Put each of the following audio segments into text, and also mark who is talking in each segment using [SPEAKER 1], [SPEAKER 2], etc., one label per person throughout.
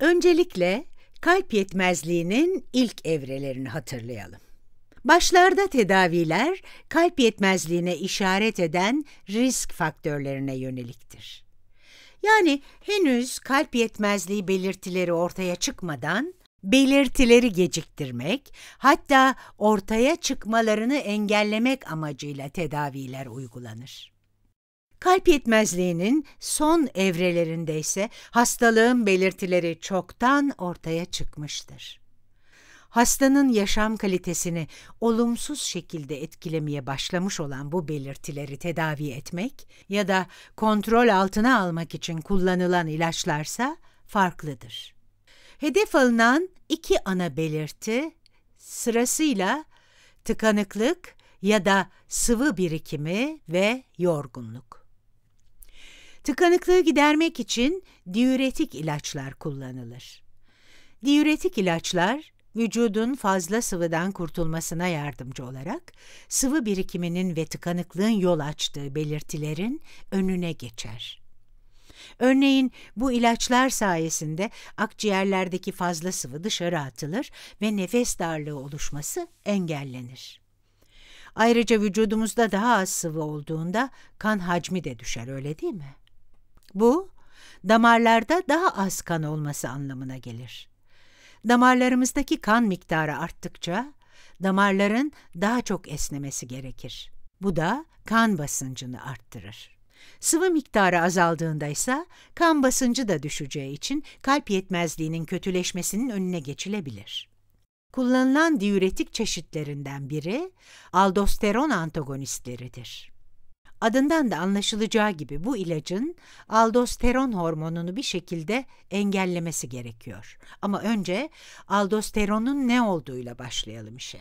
[SPEAKER 1] Öncelikle kalp yetmezliğinin ilk evrelerini hatırlayalım. Başlarda tedaviler kalp yetmezliğine işaret eden risk faktörlerine yöneliktir. Yani henüz kalp yetmezliği belirtileri ortaya çıkmadan belirtileri geciktirmek, hatta ortaya çıkmalarını engellemek amacıyla tedaviler uygulanır. Kalp yetmezliğinin son evrelerinde ise hastalığın belirtileri çoktan ortaya çıkmıştır. Hastanın yaşam kalitesini olumsuz şekilde etkilemeye başlamış olan bu belirtileri tedavi etmek ya da kontrol altına almak için kullanılan ilaçlarsa farklıdır. Hedef alınan iki ana belirti sırasıyla tıkanıklık ya da sıvı birikimi ve yorgunluk. Tıkanıklığı gidermek için diüretik ilaçlar kullanılır. Diüretik ilaçlar, vücudun fazla sıvıdan kurtulmasına yardımcı olarak sıvı birikiminin ve tıkanıklığın yol açtığı belirtilerin önüne geçer. Örneğin bu ilaçlar sayesinde akciğerlerdeki fazla sıvı dışarı atılır ve nefes darlığı oluşması engellenir. Ayrıca vücudumuzda daha az sıvı olduğunda kan hacmi de düşer öyle değil mi? Bu, damarlarda daha az kan olması anlamına gelir. Damarlarımızdaki kan miktarı arttıkça damarların daha çok esnemesi gerekir. Bu da kan basıncını arttırır. Sıvı miktarı azaldığında ise kan basıncı da düşeceği için kalp yetmezliğinin kötüleşmesinin önüne geçilebilir. Kullanılan diüretik çeşitlerinden biri aldosteron antagonistleridir. Adından da anlaşılacağı gibi bu ilacın aldosteron hormonunu bir şekilde engellemesi gerekiyor. Ama önce aldosteronun ne olduğuyla başlayalım işe.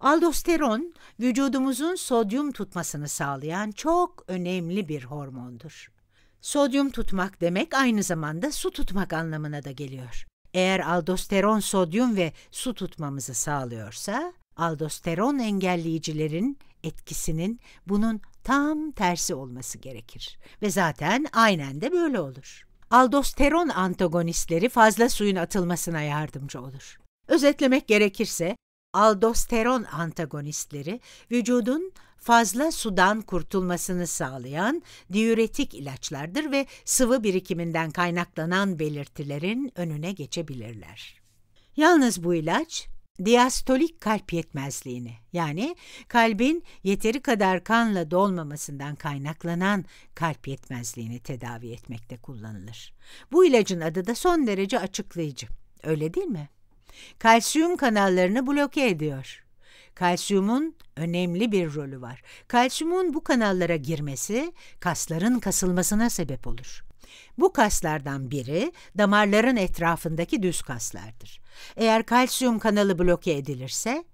[SPEAKER 1] Aldosteron, vücudumuzun sodyum tutmasını sağlayan çok önemli bir hormondur. Sodyum tutmak demek aynı zamanda su tutmak anlamına da geliyor. Eğer aldosteron sodyum ve su tutmamızı sağlıyorsa, aldosteron engelleyicilerin etkisinin bunun tam tersi olması gerekir. Ve zaten aynen de böyle olur. Aldosteron antagonistleri fazla suyun atılmasına yardımcı olur. Özetlemek gerekirse, aldosteron antagonistleri vücudun fazla sudan kurtulmasını sağlayan diüretik ilaçlardır ve sıvı birikiminden kaynaklanan belirtilerin önüne geçebilirler. Yalnız bu ilaç diastolik kalp yetmezliğini yani kalbin yeteri kadar kanla dolmamasından kaynaklanan kalp yetmezliğini tedavi etmekte kullanılır. Bu ilacın adı da son derece açıklayıcı. Öyle değil mi? Kalsiyum kanallarını bloke ediyor. Kalsiyumun önemli bir rolü var. Kalsiyumun bu kanallara girmesi kasların kasılmasına sebep olur. Bu kaslardan biri damarların etrafındaki düz kaslardır. Eğer kalsiyum kanalı bloke edilirse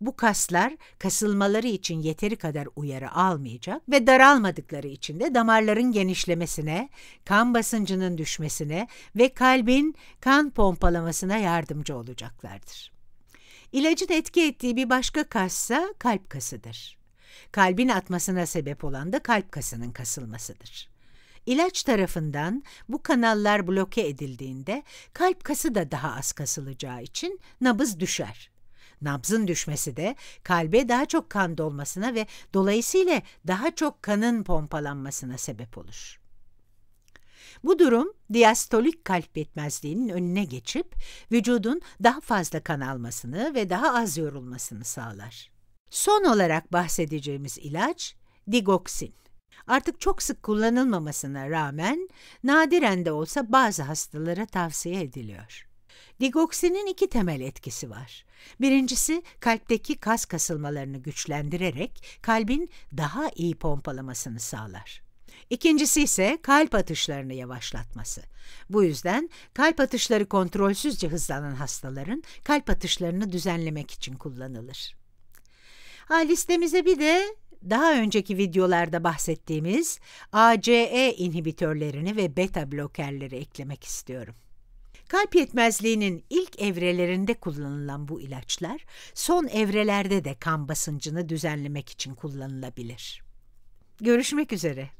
[SPEAKER 1] bu kaslar kasılmaları için yeteri kadar uyarı almayacak ve daralmadıkları için de damarların genişlemesine, kan basıncının düşmesine ve kalbin kan pompalamasına yardımcı olacaklardır. İlacın etki ettiği bir başka kassa kalp kasıdır. Kalbin atmasına sebep olan da kalp kasının kasılmasıdır. İlaç tarafından bu kanallar bloke edildiğinde kalp kası da daha az kasılacağı için nabız düşer. Nabzın düşmesi de kalbe daha çok kan dolmasına ve dolayısıyla daha çok kanın pompalanmasına sebep olur. Bu durum diastolik kalp yetmezliğinin önüne geçip vücudun daha fazla kan almasını ve daha az yorulmasını sağlar. Son olarak bahsedeceğimiz ilaç digoksin artık çok sık kullanılmamasına rağmen nadiren de olsa bazı hastalara tavsiye ediliyor. Digoksinin iki temel etkisi var. Birincisi kalpteki kas kasılmalarını güçlendirerek kalbin daha iyi pompalamasını sağlar. İkincisi ise kalp atışlarını yavaşlatması. Bu yüzden kalp atışları kontrolsüzce hızlanan hastaların kalp atışlarını düzenlemek için kullanılır. Ha, listemize bir de daha önceki videolarda bahsettiğimiz ACE inhibitörlerini ve beta blokerleri eklemek istiyorum. Kalp yetmezliğinin ilk evrelerinde kullanılan bu ilaçlar son evrelerde de kan basıncını düzenlemek için kullanılabilir. Görüşmek üzere.